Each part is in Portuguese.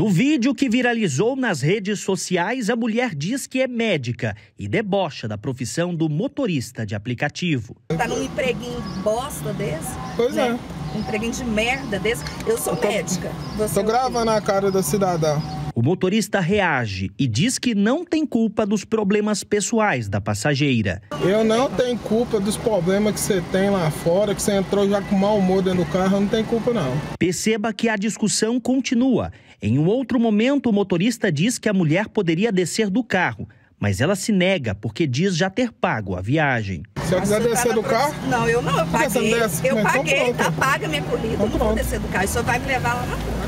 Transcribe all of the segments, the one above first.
No vídeo que viralizou nas redes sociais, a mulher diz que é médica e debocha da profissão do motorista de aplicativo. Tá num empreguinho bosta desse? Pois né? é. Um empreguinho de merda desse. Eu sou eu tô, médica. Você tô é gravando a cara da cidadã. O motorista reage e diz que não tem culpa dos problemas pessoais da passageira. Eu não tenho culpa dos problemas que você tem lá fora, que você entrou já com mau humor dentro do carro, não tem culpa não. Perceba que a discussão continua. Em um outro momento, o motorista diz que a mulher poderia descer do carro, mas ela se nega porque diz já ter pago a viagem. Se eu quiser descer do carro? Não, eu não, eu paguei. Eu então paguei, tá paga minha corrida, então eu não vou descer do carro, só vai me levar lá na rua.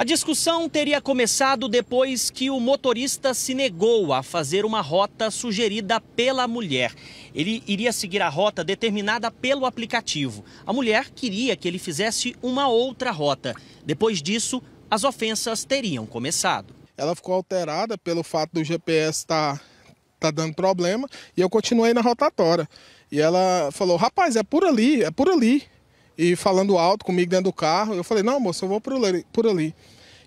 A discussão teria começado depois que o motorista se negou a fazer uma rota sugerida pela mulher. Ele iria seguir a rota determinada pelo aplicativo. A mulher queria que ele fizesse uma outra rota. Depois disso, as ofensas teriam começado. Ela ficou alterada pelo fato do GPS estar tá, tá dando problema e eu continuei na rotatória. E ela falou: rapaz, é por ali, é por ali e falando alto comigo dentro do carro. Eu falei, não, moço, eu vou por ali. Por ali.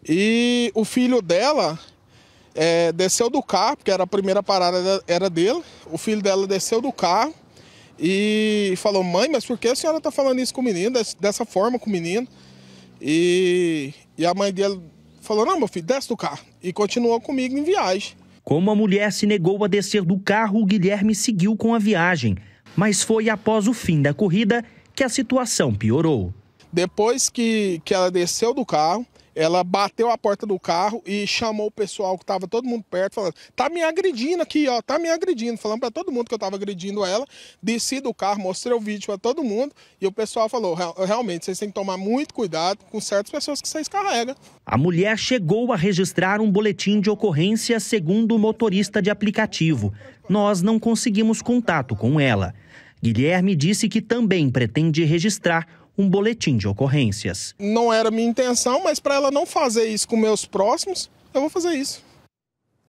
E o filho dela é, desceu do carro, porque era a primeira parada era dele. O filho dela desceu do carro e falou: Mãe, mas por que a senhora está falando isso com o menino, dessa forma com o menino? E, e a mãe dele falou: Não, meu filho, desce do carro. E continuou comigo em viagem. Como a mulher se negou a descer do carro, o Guilherme seguiu com a viagem. Mas foi após o fim da corrida que a situação piorou. Depois que, que ela desceu do carro, ela bateu a porta do carro e chamou o pessoal que estava todo mundo perto, falando: tá me agredindo aqui, ó, tá me agredindo. Falando para todo mundo que eu estava agredindo ela. Desci do carro, mostrei o vídeo para todo mundo e o pessoal falou: realmente, vocês têm que tomar muito cuidado com certas pessoas que vocês carregam. A mulher chegou a registrar um boletim de ocorrência segundo o motorista de aplicativo. Nós não conseguimos contato com ela. Guilherme disse que também pretende registrar um boletim de ocorrências. Não era minha intenção, mas para ela não fazer isso com meus próximos, eu vou fazer isso.